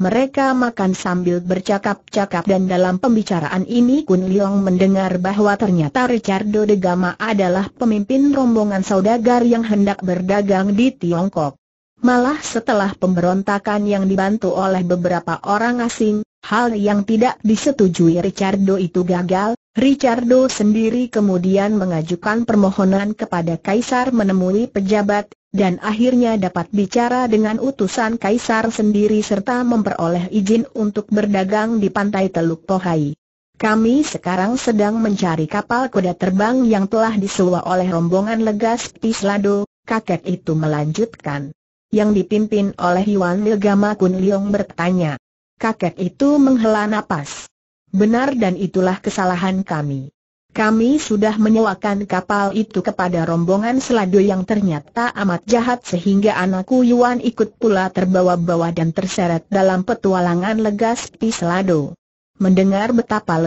Speaker 1: Mereka makan sambil bercakap-cakap dan dalam pembicaraan ini Kun Leong mendengar bahwa ternyata Ricardo de Gama adalah pemimpin rombongan saudagar yang hendak berdagang di Tiongkok. Malah setelah pemberontakan yang dibantu oleh beberapa orang asing, hal yang tidak disetujui Ricardo itu gagal, Ricardo sendiri kemudian mengajukan permohonan kepada Kaisar menemui pejabat, dan akhirnya dapat bicara dengan utusan Kaisar sendiri serta memperoleh izin untuk berdagang di pantai Teluk Pohai. Kami sekarang sedang mencari kapal kuda terbang yang telah disewa oleh rombongan Legas Pislado, kakek itu melanjutkan yang dipimpin oleh Yuan Milgama Kun Liong bertanya. Kakek itu menghela napas. Benar dan itulah kesalahan kami. Kami sudah menyewakan kapal itu kepada rombongan seladu yang ternyata amat jahat sehingga anakku Yuan ikut pula terbawa-bawa dan terseret dalam petualangan Pi Selado. Mendengar betapa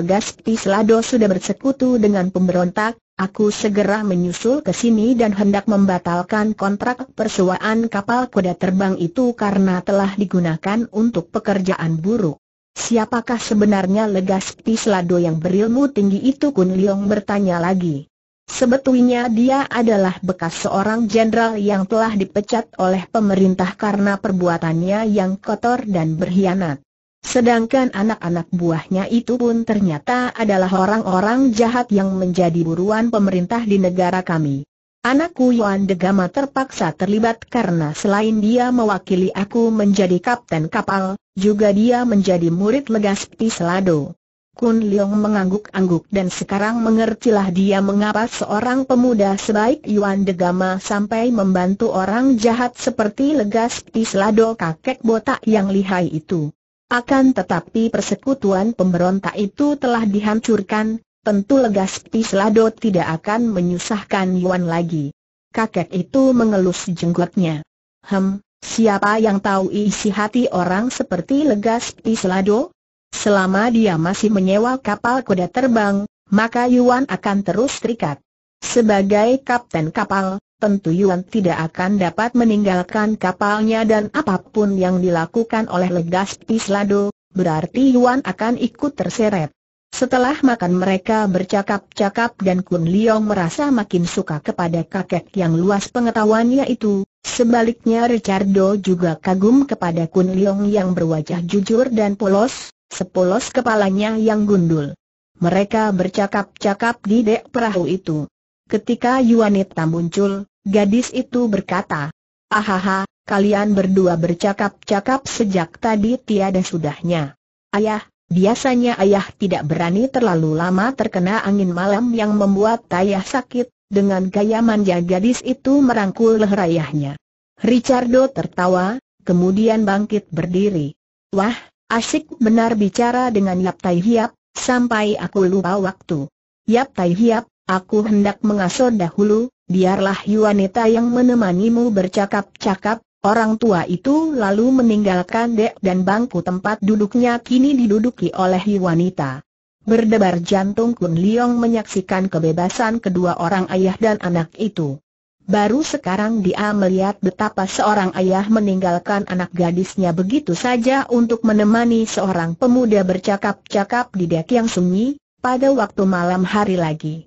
Speaker 1: Pi Selado sudah bersekutu dengan pemberontak, Aku segera menyusul ke sini dan hendak membatalkan kontrak persuaan kapal kuda terbang itu karena telah digunakan untuk pekerjaan buruk. Siapakah sebenarnya legas Selado yang berilmu tinggi itu Kun Leong bertanya lagi. Sebetulnya dia adalah bekas seorang jenderal yang telah dipecat oleh pemerintah karena perbuatannya yang kotor dan berkhianat. Sedangkan anak-anak buahnya itu pun ternyata adalah orang-orang jahat yang menjadi buruan pemerintah di negara kami. Anakku Yuan Degama terpaksa terlibat karena selain dia mewakili aku menjadi kapten kapal, juga dia menjadi murid di Selado. Kun Leong mengangguk-angguk dan sekarang mengertilah dia mengapa seorang pemuda sebaik Yuan Degama sampai membantu orang jahat seperti di Selado kakek botak yang lihai itu. Akan tetapi persekutuan pemberontak itu telah dihancurkan, tentu Legaspi Pislado tidak akan menyusahkan Yuan lagi. Kakek itu mengelus jenggotnya. Hem, siapa yang tahu isi hati orang seperti Legaspi Pislado? Selama dia masih menyewa kapal kuda terbang, maka Yuan akan terus terikat. Sebagai kapten kapal, tentu Yuan tidak akan dapat meninggalkan kapalnya dan apapun yang dilakukan oleh Legas Pislado, berarti Yuan akan ikut terseret. Setelah makan mereka bercakap-cakap dan Kun Leong merasa makin suka kepada kakek yang luas pengetahuannya itu, sebaliknya Ricardo juga kagum kepada Kun Leong yang berwajah jujur dan polos, sepolos kepalanya yang gundul. Mereka bercakap-cakap di dek perahu itu. Ketika Yuanita muncul, gadis itu berkata, Ahaha, kalian berdua bercakap-cakap sejak tadi tiada sudahnya. Ayah, biasanya ayah tidak berani terlalu lama terkena angin malam yang membuat ayah sakit, dengan gaya manja gadis itu merangkul leher ayahnya. Ricardo tertawa, kemudian bangkit berdiri. Wah, asik benar bicara dengan Yap Tai Hiap, sampai aku lupa waktu. Yap Tai Hiap, Aku hendak mengasuh dahulu, biarlah wanita yang menemanimu bercakap-cakap, orang tua itu lalu meninggalkan dek dan bangku tempat duduknya kini diduduki oleh wanita. Berdebar jantung Kun Liong menyaksikan kebebasan kedua orang ayah dan anak itu. Baru sekarang dia melihat betapa seorang ayah meninggalkan anak gadisnya begitu saja untuk menemani seorang pemuda bercakap-cakap di dek yang sunyi, pada waktu malam hari lagi.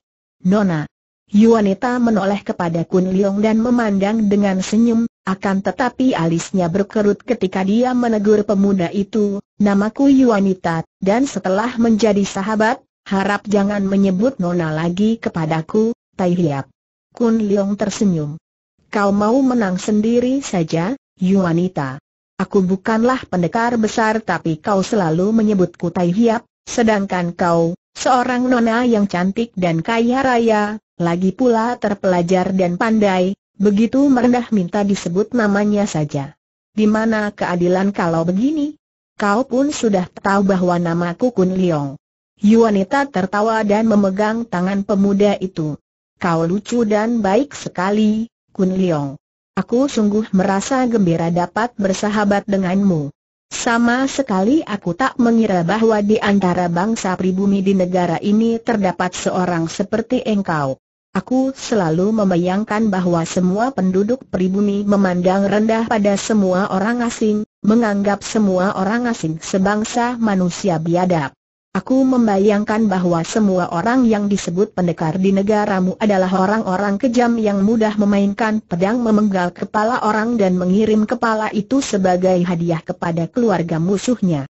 Speaker 1: Nona. Yuanita menoleh kepada Kun Leong dan memandang dengan senyum, akan tetapi alisnya berkerut ketika dia menegur pemuda itu, namaku Yuanita, dan setelah menjadi sahabat, harap jangan menyebut Nona lagi kepadaku, Tai Hiap. Kun Leong tersenyum. Kau mau menang sendiri saja, Yuanita. Aku bukanlah pendekar besar tapi kau selalu menyebutku Tai Hiap, sedangkan kau, Seorang nona yang cantik dan kaya raya, lagi pula terpelajar dan pandai, begitu merendah minta disebut namanya saja. Di mana keadilan kalau begini? Kau pun sudah tahu bahwa namaku Kun Leong. Yuanita tertawa dan memegang tangan pemuda itu. Kau lucu dan baik sekali, Kun Leong. Aku sungguh merasa gembira dapat bersahabat denganmu. Sama sekali aku tak mengira bahwa di antara bangsa pribumi di negara ini terdapat seorang seperti engkau. Aku selalu membayangkan bahwa semua penduduk pribumi memandang rendah pada semua orang asing, menganggap semua orang asing sebangsa manusia biadab. Aku membayangkan bahwa semua orang yang disebut pendekar di negaramu adalah orang-orang kejam yang mudah memainkan pedang memenggal kepala orang dan mengirim kepala itu sebagai hadiah kepada keluarga musuhnya.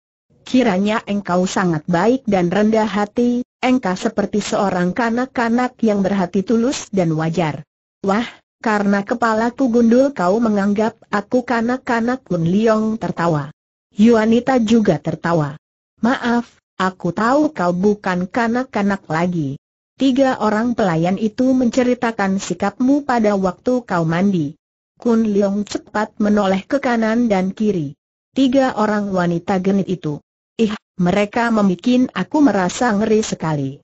Speaker 1: Kiranya engkau sangat baik dan rendah hati, engkau seperti seorang kanak-kanak yang berhati tulus dan wajar. Wah, karena kepala ku gundul kau menganggap aku kanak-kanak pun? Liong tertawa. Yuanita juga tertawa. Maaf, Aku tahu kau bukan kanak-kanak lagi. Tiga orang pelayan itu menceritakan sikapmu pada waktu kau mandi. Kun Leong cepat menoleh ke kanan dan kiri. Tiga orang wanita genit itu. Ih, mereka membuat aku merasa ngeri sekali.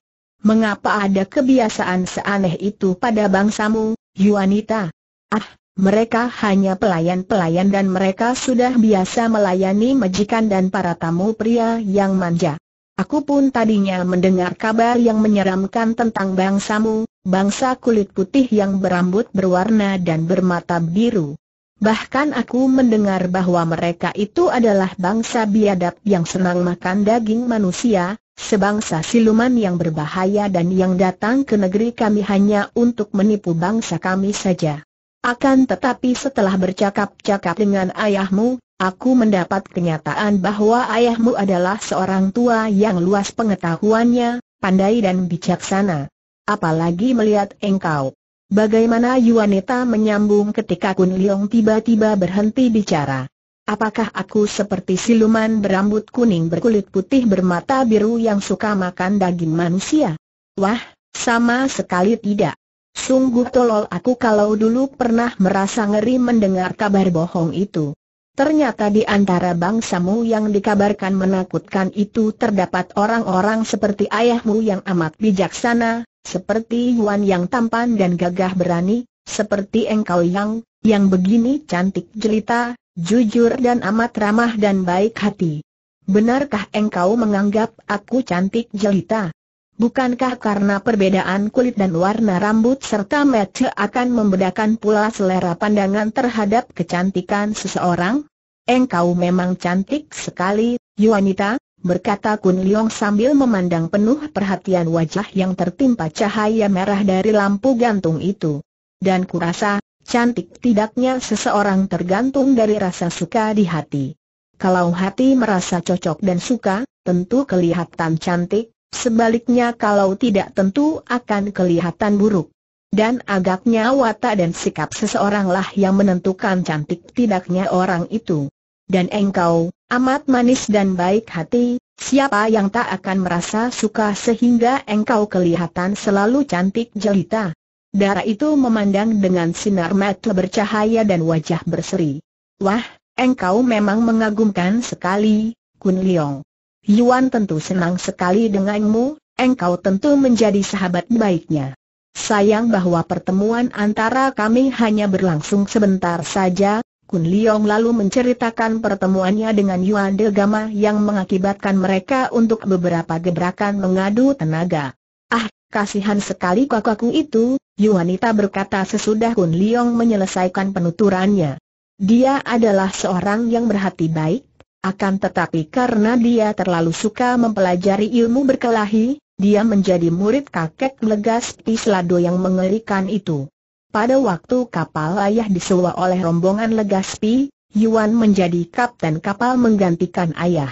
Speaker 1: Mengapa ada kebiasaan seaneh itu pada bangsamu, Yuanita? Ah, mereka hanya pelayan-pelayan dan mereka sudah biasa melayani majikan dan para tamu pria yang manja. Aku pun tadinya mendengar kabar yang menyeramkan tentang bangsamu, bangsa kulit putih yang berambut berwarna dan bermata biru. Bahkan aku mendengar bahwa mereka itu adalah bangsa biadab yang senang makan daging manusia, sebangsa siluman yang berbahaya dan yang datang ke negeri kami hanya untuk menipu bangsa kami saja. Akan tetapi setelah bercakap-cakap dengan ayahmu, Aku mendapat kenyataan bahwa ayahmu adalah seorang tua yang luas pengetahuannya, pandai dan bijaksana. Apalagi melihat engkau. Bagaimana Yuanita menyambung ketika Kun Liong tiba-tiba berhenti bicara? Apakah aku seperti siluman berambut kuning berkulit putih bermata biru yang suka makan daging manusia? Wah, sama sekali tidak. Sungguh tolol aku kalau dulu pernah merasa ngeri mendengar kabar bohong itu. Ternyata di antara bangsamu yang dikabarkan menakutkan itu terdapat orang-orang seperti ayahmu yang amat bijaksana, seperti Yuan yang tampan dan gagah berani, seperti engkau yang, yang begini cantik jelita, jujur dan amat ramah dan baik hati. Benarkah engkau menganggap aku cantik jelita? Bukankah karena perbedaan kulit dan warna rambut serta match akan membedakan pula selera pandangan terhadap kecantikan seseorang? Engkau memang cantik sekali, Yuanita, berkata Kun Liong sambil memandang penuh perhatian wajah yang tertimpa cahaya merah dari lampu gantung itu. Dan kurasa, cantik tidaknya seseorang tergantung dari rasa suka di hati. Kalau hati merasa cocok dan suka, tentu kelihatan cantik, Sebaliknya kalau tidak tentu akan kelihatan buruk. Dan agaknya watak dan sikap seseoranglah yang menentukan cantik tidaknya orang itu. Dan engkau, amat manis dan baik hati, siapa yang tak akan merasa suka sehingga engkau kelihatan selalu cantik jelita. Dara itu memandang dengan sinar mata bercahaya dan wajah berseri. Wah, engkau memang mengagumkan sekali, Kun Leong. Yuan tentu senang sekali denganmu, engkau tentu menjadi sahabat baiknya. Sayang bahwa pertemuan antara kami hanya berlangsung sebentar saja, Kun Liong lalu menceritakan pertemuannya dengan Yuan Gama yang mengakibatkan mereka untuk beberapa gebrakan mengadu tenaga. Ah, kasihan sekali kakakku itu, Yuanita berkata sesudah Kun Liong menyelesaikan penuturannya. Dia adalah seorang yang berhati baik, akan tetapi karena dia terlalu suka mempelajari ilmu berkelahi, dia menjadi murid kakek legas Pislado yang mengerikan itu. Pada waktu kapal ayah disewa oleh rombongan Legaspi, Yuan menjadi kapten kapal menggantikan ayah.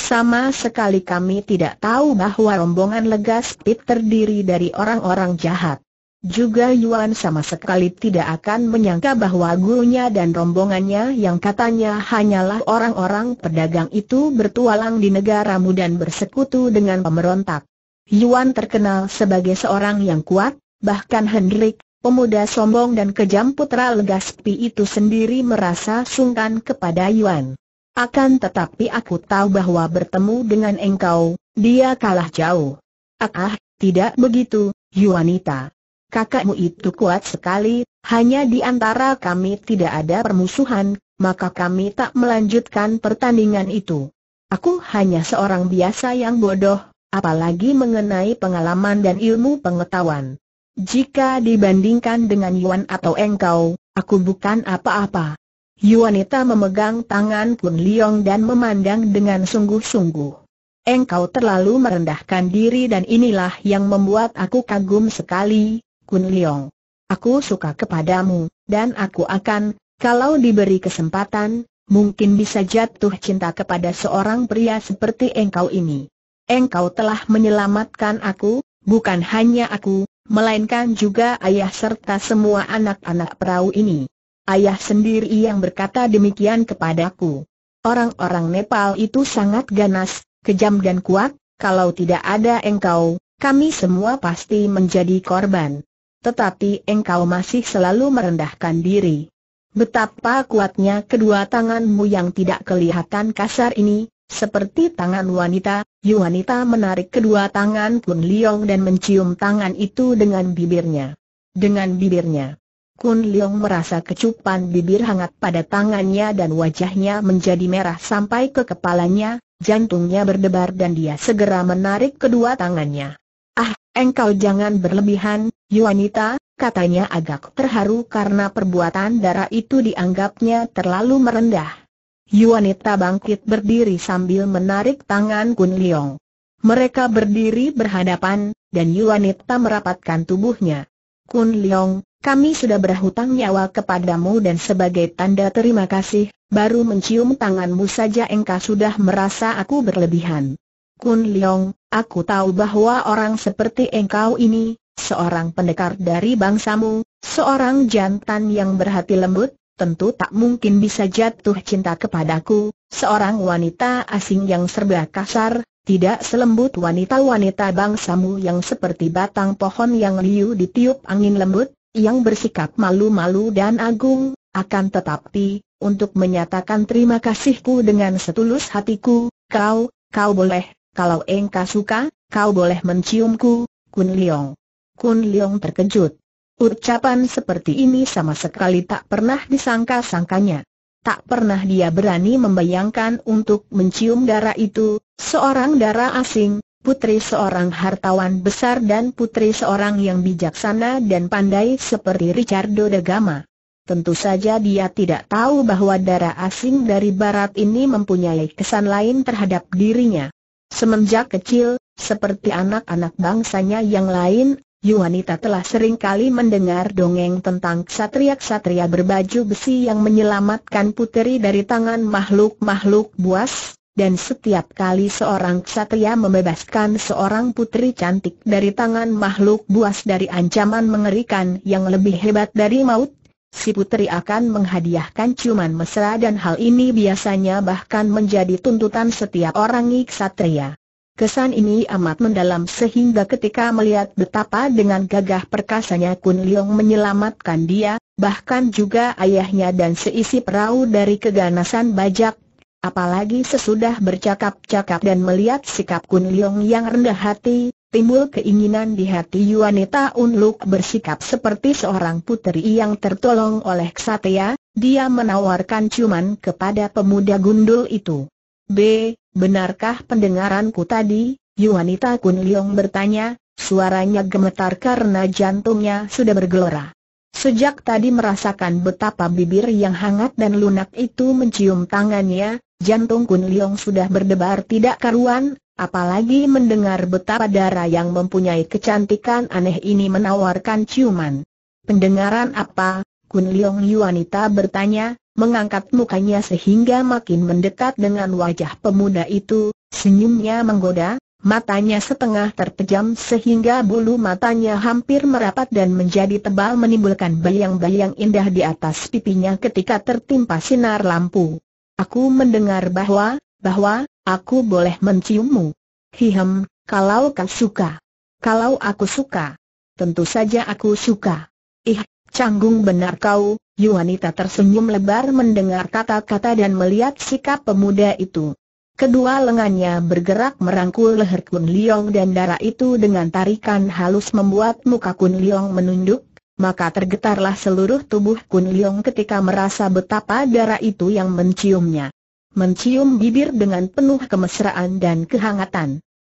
Speaker 1: Sama sekali kami tidak tahu bahwa rombongan Legaspi terdiri dari orang-orang jahat. Juga Yuan sama sekali tidak akan menyangka bahwa gurunya dan rombongannya yang katanya hanyalah orang-orang pedagang itu bertualang di negaramu dan bersekutu dengan pemberontak. Yuan terkenal sebagai seorang yang kuat, bahkan Hendrik, pemuda sombong dan kejam putra Legaspi itu sendiri merasa sungkan kepada Yuan. Akan tetapi aku tahu bahwa bertemu dengan engkau, dia kalah jauh. ah, ah tidak begitu, Yuanita kakakmu itu kuat sekali, hanya di antara kami tidak ada permusuhan, maka kami tak melanjutkan pertandingan itu. Aku hanya seorang biasa yang bodoh, apalagi mengenai pengalaman dan ilmu pengetahuan. Jika dibandingkan dengan Yuan atau engkau, aku bukan apa-apa. Yuanita memegang tangan Kun Liong dan memandang dengan sungguh-sungguh. Engkau terlalu merendahkan diri dan inilah yang membuat aku kagum sekali, Kun Liong, Aku suka kepadamu, dan aku akan, kalau diberi kesempatan, mungkin bisa jatuh cinta kepada seorang pria seperti engkau ini. Engkau telah menyelamatkan aku, bukan hanya aku, melainkan juga ayah serta semua anak-anak perahu ini. Ayah sendiri yang berkata demikian kepadaku. Orang-orang Nepal itu sangat ganas, kejam dan kuat, kalau tidak ada engkau, kami semua pasti menjadi korban tetapi engkau masih selalu merendahkan diri. Betapa kuatnya kedua tanganmu yang tidak kelihatan kasar ini, seperti tangan wanita, wanita menarik kedua tangan Kun Liong dan mencium tangan itu dengan bibirnya. Dengan bibirnya. Kun Liong merasa kecupan bibir hangat pada tangannya dan wajahnya menjadi merah sampai ke kepalanya, jantungnya berdebar dan dia segera menarik kedua tangannya. Ah, Engkau jangan berlebihan, Yuanita, katanya agak terharu karena perbuatan darah itu dianggapnya terlalu merendah. Yuanita bangkit berdiri sambil menarik tangan Kun Leong. Mereka berdiri berhadapan, dan Yuanita merapatkan tubuhnya. Kun Leong, kami sudah berhutang nyawa kepadamu dan sebagai tanda terima kasih, baru mencium tanganmu saja engkau sudah merasa aku berlebihan. Kun Leong, aku tahu bahwa orang seperti engkau ini, seorang pendekar dari bangsamu, seorang jantan yang berhati lembut, tentu tak mungkin bisa jatuh cinta kepadaku, seorang wanita asing yang serba kasar, tidak selembut wanita-wanita bangsamu yang seperti batang pohon yang liu ditiup angin lembut, yang bersikap malu-malu dan agung, akan tetapi, untuk menyatakan terima kasihku dengan setulus hatiku, kau, kau boleh, kalau engkau suka, kau boleh menciumku, Kun Leong. Kun Leong terkejut. Ucapan seperti ini sama sekali tak pernah disangka-sangkanya. Tak pernah dia berani membayangkan untuk mencium darah itu, seorang darah asing, putri seorang hartawan besar dan putri seorang yang bijaksana dan pandai seperti Ricardo de Gama. Tentu saja dia tidak tahu bahwa darah asing dari barat ini mempunyai kesan lain terhadap dirinya. Semenjak kecil, seperti anak-anak bangsanya yang lain, Yuanita telah sering kali mendengar dongeng tentang ksatria-ksatria berbaju besi yang menyelamatkan puteri dari tangan makhluk-makhluk buas, dan setiap kali seorang ksatria membebaskan seorang putri cantik dari tangan makhluk buas dari ancaman mengerikan yang lebih hebat dari maut, si putri akan menghadiahkan ciuman mesra dan hal ini biasanya bahkan menjadi tuntutan setiap orang Iksatria. Kesan ini amat mendalam sehingga ketika melihat betapa dengan gagah perkasanya Kun Liong menyelamatkan dia, bahkan juga ayahnya dan seisi perahu dari keganasan bajak, apalagi sesudah bercakap-cakap dan melihat sikap Kun Liong yang rendah hati, timbul keinginan di hati Yuanita Unluk bersikap seperti seorang puteri yang tertolong oleh Ksatria, dia menawarkan cuman kepada pemuda gundul itu. B. Benarkah pendengaranku tadi? Yuanita Kun Leong bertanya, suaranya gemetar karena jantungnya sudah bergelora. Sejak tadi merasakan betapa bibir yang hangat dan lunak itu mencium tangannya, jantung Kun Leong sudah berdebar tidak karuan, apalagi mendengar betapa darah yang mempunyai kecantikan aneh ini menawarkan ciuman. Pendengaran apa? Kun Leong Yuanita bertanya, mengangkat mukanya sehingga makin mendekat dengan wajah pemuda itu, senyumnya menggoda, matanya setengah terpejam sehingga bulu matanya hampir merapat dan menjadi tebal menimbulkan bayang-bayang indah di atas pipinya ketika tertimpa sinar lampu. Aku mendengar bahwa, bahwa, Aku boleh menciummu. Hihem, kalau kau suka. Kalau aku suka. Tentu saja aku suka. Ih, canggung benar kau, Yuanita tersenyum lebar mendengar kata-kata dan melihat sikap pemuda itu. Kedua lengannya bergerak merangkul leher Kun Liong dan darah itu dengan tarikan halus membuat muka Kun Liong menunduk, maka tergetarlah seluruh tubuh Kun Liong ketika merasa betapa darah itu yang menciumnya mencium bibir dengan penuh kemesraan dan kehangatan.